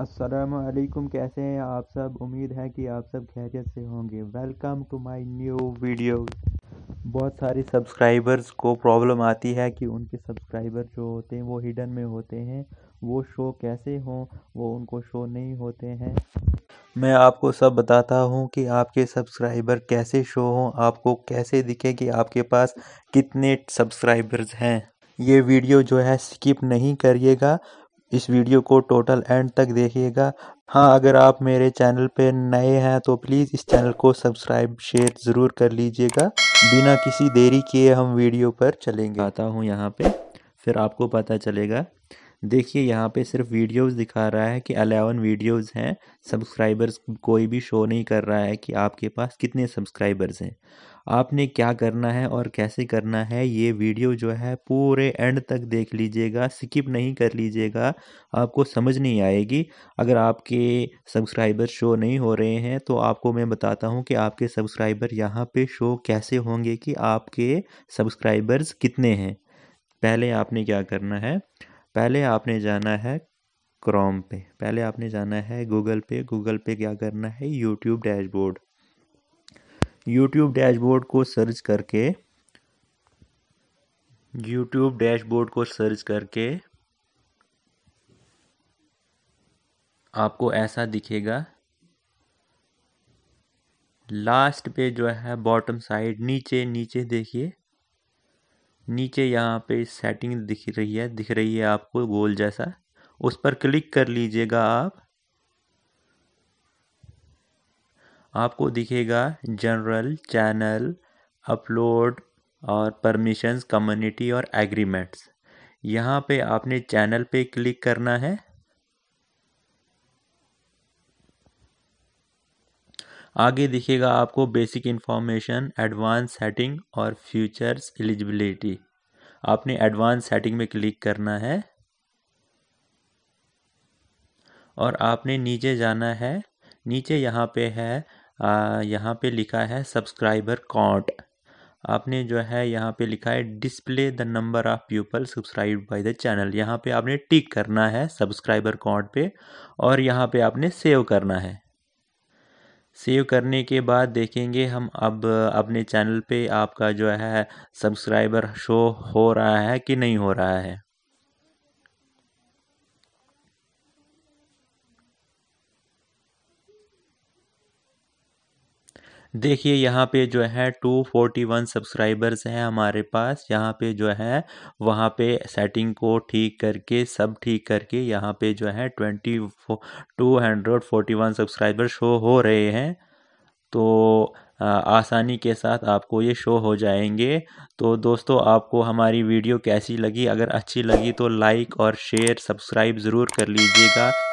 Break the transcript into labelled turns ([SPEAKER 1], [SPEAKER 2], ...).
[SPEAKER 1] असलम कैसे हैं आप सब उम्मीद है कि आप सब खैरियत से होंगे welcome to my new video बहुत सारे सब्सक्राइबर्स को प्रॉब्लम आती है कि उनके सब्सक्राइबर जो होते हैं वो हिडन में होते हैं वो शो कैसे हों वो उनको शो नहीं होते हैं मैं आपको सब बताता हूं कि आपके सब्सक्राइबर कैसे शो हों आपको कैसे दिखे कि आपके पास कितने सब्सक्राइबर्स हैं ये वीडियो जो है स्किप नहीं करिएगा इस वीडियो को टोटल एंड तक देखिएगा हाँ अगर आप मेरे चैनल पे नए हैं तो प्लीज़ इस चैनल को सब्सक्राइब शेयर ज़रूर कर लीजिएगा बिना किसी देरी के हम वीडियो पर चलेंगे आता हूँ यहाँ पे फिर आपको पता चलेगा देखिए यहाँ पे सिर्फ वीडियोस दिखा रहा है कि अलेवन वीडियोस हैं सब्सक्राइबर्स कोई भी शो नहीं कर रहा है कि आपके पास कितने सब्सक्राइबर्स हैं आपने क्या करना है और कैसे करना है ये वीडियो जो है पूरे एंड तक देख लीजिएगा स्किप नहीं कर लीजिएगा आपको समझ नहीं आएगी अगर आपके सब्सक्राइबर शो नहीं हो रहे हैं तो आपको मैं बताता हूँ कि आपके सब्सक्राइबर यहाँ पर शो कैसे होंगे कि आपके सब्सक्राइबर्स कितने हैं पहले आपने क्या करना है पहले आपने जाना है क्रोम पे पहले आपने जाना है गूगल पे गूगल पे क्या करना है यूट्यूब डैशबोर्ड यूट्यूब डैशबोर्ड को सर्च करके यूट्यूब डैशबोर्ड को सर्च करके आपको ऐसा दिखेगा लास्ट पे जो है बॉटम साइड नीचे नीचे देखिए नीचे यहाँ पे सेटिंग दिख रही है दिख रही है आपको गोल जैसा उस पर क्लिक कर लीजिएगा आप आपको दिखेगा जनरल चैनल अपलोड और परमिशंस कम्युनिटी और एग्रीमेंट्स यहाँ पे आपने चैनल पे क्लिक करना है आगे दिखेगा आपको बेसिक इन्फॉर्मेशन एडवांस सेटिंग और फ्यूचर्स एलिजिबिलिटी आपने एडवांस सेटिंग में क्लिक करना है और आपने नीचे जाना है नीचे यहाँ पे है यहाँ पे लिखा है सब्सक्राइबर काउंट आपने जो है यहाँ पे लिखा है display the number of people subscribe by the channel यहाँ पे आपने टिक करना है सब्सक्राइबर काउंट पे और यहाँ पे आपने सेव करना है सेव करने के बाद देखेंगे हम अब अपने चैनल पे आपका जो है सब्सक्राइबर शो हो रहा है कि नहीं हो रहा है देखिए यहाँ पे जो है टू फोर्टी वन सब्सक्राइबर्स हैं हमारे पास यहाँ पे जो है वहाँ पे सेटिंग को ठीक करके सब ठीक करके यहाँ पे जो है twenty two hundred forty one subscriber show हो रहे हैं तो आसानी के साथ आपको ये शो हो जाएंगे तो दोस्तों आपको हमारी वीडियो कैसी लगी अगर अच्छी लगी तो लाइक और शेयर सब्सक्राइब ज़रूर कर लीजिएगा